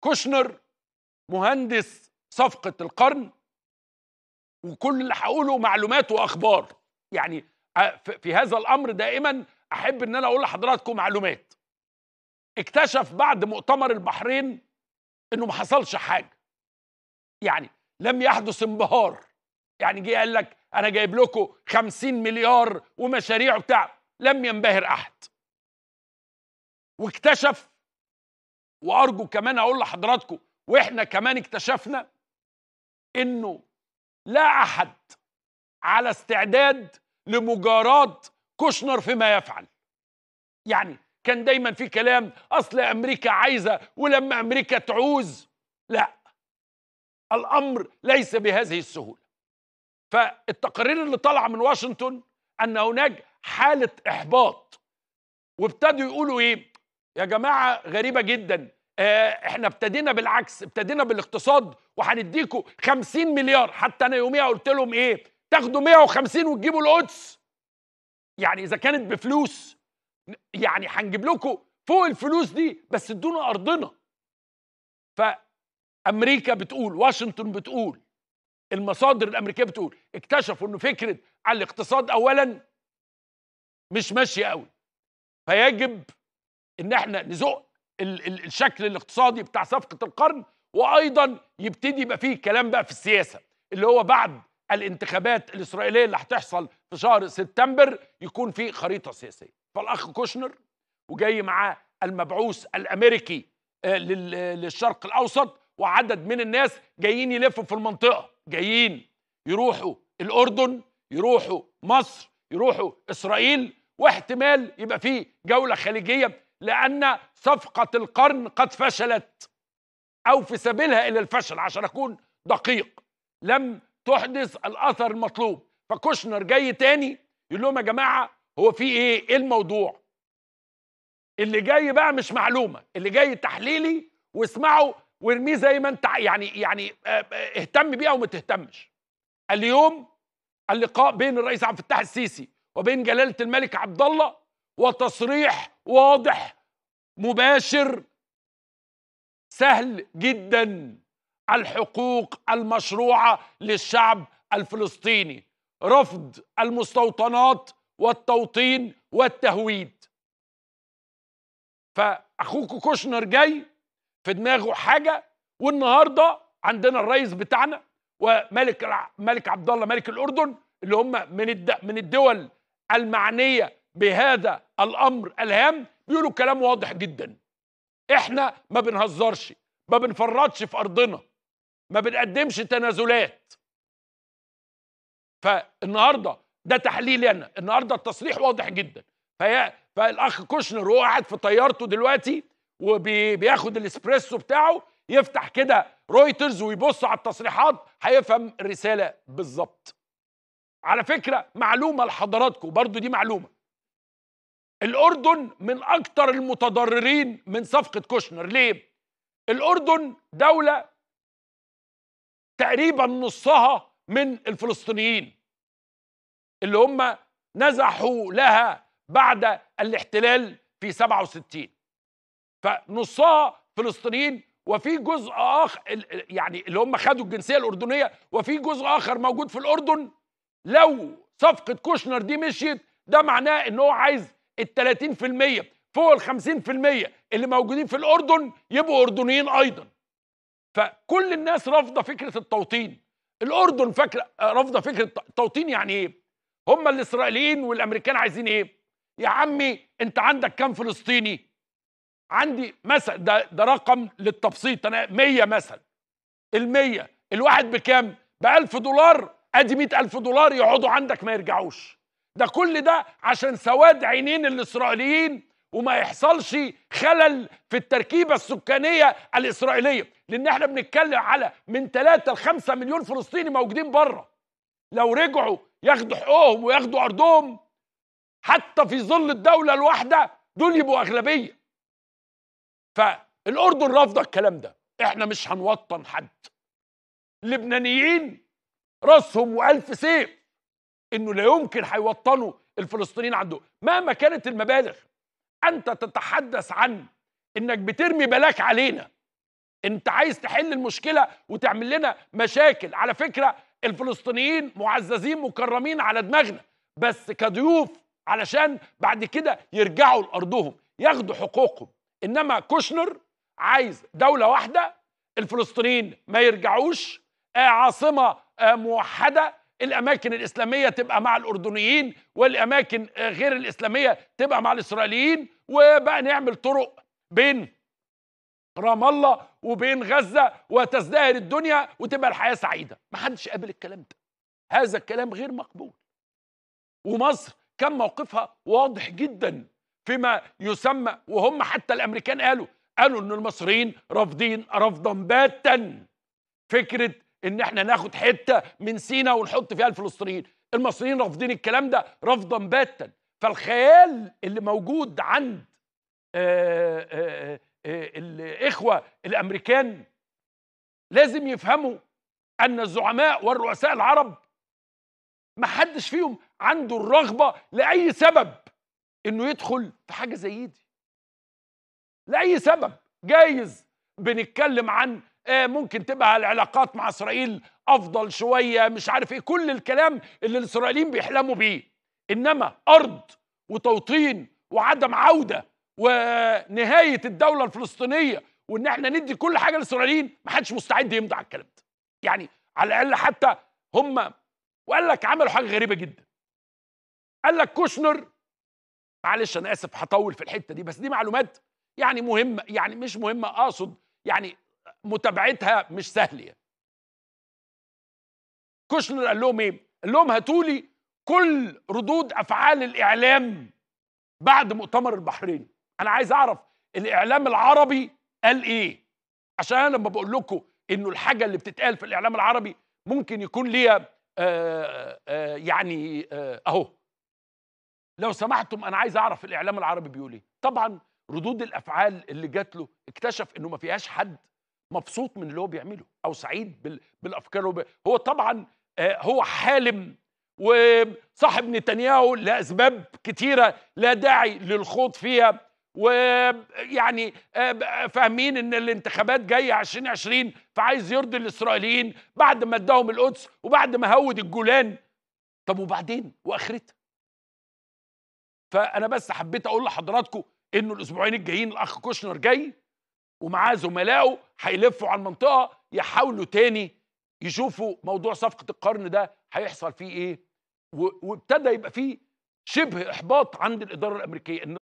كوشنر مهندس صفقة القرن وكل اللي هقوله معلومات واخبار يعني آه، في هذا الامر دائما احب ان انا اقول لحضراتكم معلومات اكتشف بعد مؤتمر البحرين انه ما حصلش حاجه يعني لم يحدث انبهار يعني جه قال لك انا جايب لكم 50 مليار ومشاريع بتاع لم ينبهر احد واكتشف وارجو كمان اقول لحضراتكم واحنا كمان اكتشفنا انه لا احد على استعداد لمجارات كوشنر فيما يفعل يعني كان دايما في كلام اصل امريكا عايزه ولما امريكا تعوز لا الامر ليس بهذه السهوله فالتقارير اللي طالعه من واشنطن ان هناك حاله احباط وابتدوا يقولوا ايه يا جماعه غريبه جدا آه، احنا ابتدينا بالعكس ابتدينا بالاقتصاد وهنديكوا 50 مليار حتى انا يوميها قلت لهم ايه تاخدوا 150 وتجيبوا القدس يعني اذا كانت بفلوس يعني هنجيب لكم فوق الفلوس دي بس ادونا ارضنا فامريكا بتقول واشنطن بتقول المصادر الامريكيه بتقول اكتشفوا ان فكره على الاقتصاد اولا مش ماشيه قوي فيجب ان احنا نزق الشكل الاقتصادي بتاع صفقه القرن وايضا يبتدي يبقى فيه كلام بقى في السياسه اللي هو بعد الانتخابات الاسرائيليه اللي هتحصل في شهر سبتمبر يكون في خريطه سياسيه فالاخ كوشنر وجاي معاه المبعوث الامريكي آه، للشرق الاوسط وعدد من الناس جايين يلفوا في المنطقه جايين يروحوا الاردن يروحوا مصر يروحوا اسرائيل واحتمال يبقى في جوله خليجيه لأن صفقة القرن قد فشلت أو في سبيلها إلى الفشل عشان أكون دقيق لم تحدث الأثر المطلوب فكوشنر جاي تاني يقول لهم يا جماعة هو في إيه؟ إيه الموضوع؟ اللي جاي بقى مش معلومة اللي جاي تحليلي واسمعه وارميه زي ما انت يعني يعني آه، آه، اهتم بيه او ما تهتمش اليوم اللقاء بين الرئيس عبد الفتاح السيسي وبين جلاله الملك عبد الله وتصريح واضح مباشر سهل جدا الحقوق المشروعه للشعب الفلسطيني رفض المستوطنات والتوطين والتهويد فاخوكو كوشنر جاي في دماغه حاجه والنهارده عندنا الرئيس بتاعنا وملك ملك عبد الله ملك الاردن اللي هم من من الدول المعنيه بهذا الامر الهام بيقولوا كلام واضح جدا احنا ما بنهزرش ما بنفرطش في ارضنا ما بنقدمش تنازلات فالنهارده ده تحليلي انا النهارده التصريح واضح جدا فهي فالاخ كوشنر هو قاعد في طيارته دلوقتي وبياخد الاسبريسو بتاعه يفتح كده رويترز ويبص على التصريحات هيفهم الرساله بالظبط على فكره معلومه لحضراتكم برضو دي معلومه الأردن من أكثر المتضررين من صفقة كوشنر ليه؟ الأردن دولة تقريبا نصها من الفلسطينيين اللي هم نزحوا لها بعد الاحتلال في 67 فنصها فلسطينيين وفي جزء اخر يعني اللي هم خدوا الجنسيه الاردنيه وفي جزء اخر موجود في الاردن لو صفقه كوشنر دي مشيت ده معناه ان هو عايز ال 30% فوق ال 50% اللي موجودين في الاردن يبقوا اردنيين ايضا فكل الناس رافضه فكره التوطين الاردن فاكره رافضه فكره التوطين يعني ايه هم الاسرائيليين والامريكان عايزين ايه يا عمي انت عندك كام فلسطيني عندي مثلا ده, ده رقم للتبسيط انا 100 مثلا ال100 الواحد بكام ب 1000 دولار ادي 100000 دولار يقعدوا عندك ما يرجعوش ده كل ده عشان سواد عينين الاسرائيليين وما يحصلش خلل في التركيبه السكانيه الاسرائيليه لان احنا بنتكلم على من 3 ل 5 مليون فلسطيني موجودين بره لو رجعوا ياخدوا حقوقهم وياخدوا ارضهم حتى في ظل الدوله الواحده دول يبقوا اغلبيه فالاردن رافضه الكلام ده احنا مش هنوطن حد اللبنانيين راسهم والف سيف انه لا يمكن هيوطنوا الفلسطينيين عنده مهما كانت المبالغ انت تتحدث عن انك بترمي بلاك علينا انت عايز تحل المشكله وتعمل لنا مشاكل على فكره الفلسطينيين معززين مكرمين على دماغنا بس كضيوف علشان بعد كده يرجعوا لارضهم ياخدوا حقوقهم انما كوشنر عايز دوله واحده الفلسطينيين ما يرجعوش آه، عاصمه آه، موحده الاماكن الاسلاميه تبقى مع الاردنيين والاماكن آه، غير الاسلاميه تبقى مع الاسرائيليين وبقى نعمل طرق بين رام الله وبين غزه وتزدهر الدنيا وتبقى الحياه سعيده ما حدش قابل الكلام ده هذا الكلام غير مقبول ومصر كان موقفها واضح جدا فيما يسمى وهم حتى الامريكان قالوا قالوا ان المصريين رافضين رفضا باتا فكره ان احنا ناخد حته من سينا ونحط فيها الفلسطينيين المصريين رافضين الكلام ده رفضا باتا فالخيال اللي موجود عند آه، آه، آه، الاخوه الامريكان لازم يفهموا ان الزعماء والرؤساء العرب ما حدش فيهم عنده الرغبه لاي سبب انه يدخل في حاجه زي دي لاي سبب جايز بنتكلم عن آه، ممكن تبقى العلاقات مع اسرائيل افضل شويه مش عارف ايه كل الكلام اللي الاسرائيليين بيحلموا بيه انما ارض وتوطين وعدم عوده ونهايه الدوله الفلسطينيه وان احنا ندي كل حاجه للاسرائيليين ما حدش مستعد يمضي على الكلام ده يعني على الاقل حتى هم وقال لك عملوا حاجه غريبه جدا قال لك كوشنر معلش انا اسف هطول في الحته دي بس دي معلومات يعني مهمه يعني مش مهمه اقصد يعني متابعتها مش سهله كوشنر قال لهم ايه قال لهم هاتوا لي كل ردود افعال الاعلام بعد مؤتمر البحرين انا عايز اعرف الاعلام العربي قال ايه عشان انا لما بقول لكم انه الحاجه اللي بتتقال في الاعلام العربي ممكن يكون ليها آه، آه، يعني آآ آه، اهو لو سمحتم انا عايز اعرف الاعلام العربي بيقول ايه طبعا ردود الافعال اللي جات له اكتشف انه ما فيهاش حد مبسوط من اللي هو بيعمله او سعيد بالافكار وب... هو طبعا آه، هو حالم وصاحب نتنياهو لاسباب كتيره لا داعي للخوض فيها ويعني آه، فاهمين ان الانتخابات جايه 2020 فعايز يرضي الاسرائيليين بعد ما اداهم القدس وبعد ما هود الجولان طب وبعدين واخرتها فانا بس حبيت اقول لحضراتكم انه الاسبوعين الجايين الاخ كوشنر جاي ومعاه زملائه هيلفوا على المنطقه يحاولوا تاني يشوفوا موضوع صفقه القرن ده هيحصل فيه ايه وابتدى يبقى فيه شبه احباط عند الاداره الامريكيه ان